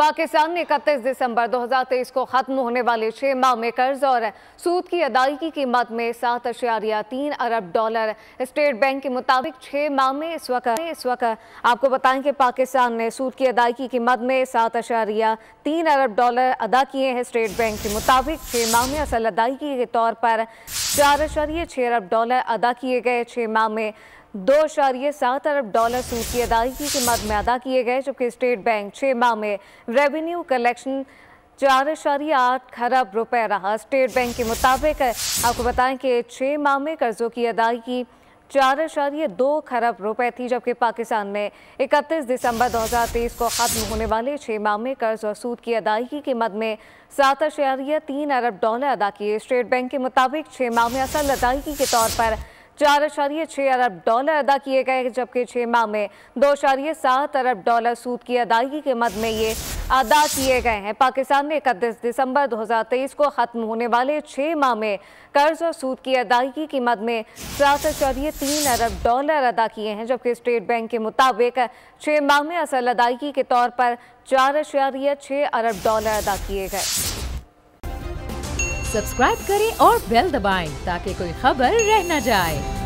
पाकिस्तान ने इकतीस दिसंबर 2023 को ख़त्म होने वाले छः माह में कर्ज और सूद की अदायगी की मद में सात अशारिया तीन अरब डॉलर स्टेट बैंक के मुताबिक छः माह में इस वक्त इस वक्त आपको बताएं कि पाकिस्तान ने सूद की अदायगी की कीमत में सात अशारिया तीन अरब डॉलर अदा किए हैं स्टेट बैंक के मुताबिक छः माह में असल अदायगी के तौर पर चार अशारिय छः अरब डॉलर अदा किए गए छः माह में दो अशारिय सात अरब डॉलर सूद की अदायगी के मद में अदा किए गए जबकि स्टेट बैंक छः माह में रेवेन्यू कलेक्शन चार इशारिया आठ खरब रुपए रहा स्टेट बैंक के मुताबिक आपको बताएं कि छः माह में कर्जों की अदायगी चार अशारिय दो खरब रुपए थी जबकि पाकिस्तान में 31 दिसंबर 2023 को खत्म होने वाले छः में कर्ज और सूद की अदायगी की मद में सात अशारिय तीन अरब डॉलर अदा किए स्टेट बैंक के मुताबिक छः में असल अदायगी के तौर पर चार अशारिय छः अरब डॉलर अदा किए गए जबकि छः माह में दो अशारिय सात अरब डॉलर सूद की अदायगी के मद में ये अदा किए गए हैं पाकिस्तान ने इकतीस दिसंबर 2023 को खत्म होने वाले छः माह में कर्ज और सूद की अदायगी की मद में सात चौधरी तीन अरब डॉलर अदा किए हैं जबकि स्टेट बैंक के मुताबिक छः माह में असल अदायगी के तौर पर चार अशारिय छः अरब डॉलर अदा किए गए सब्सक्राइब करें और बेल दबाएं ताकि कोई खबर रह न जाए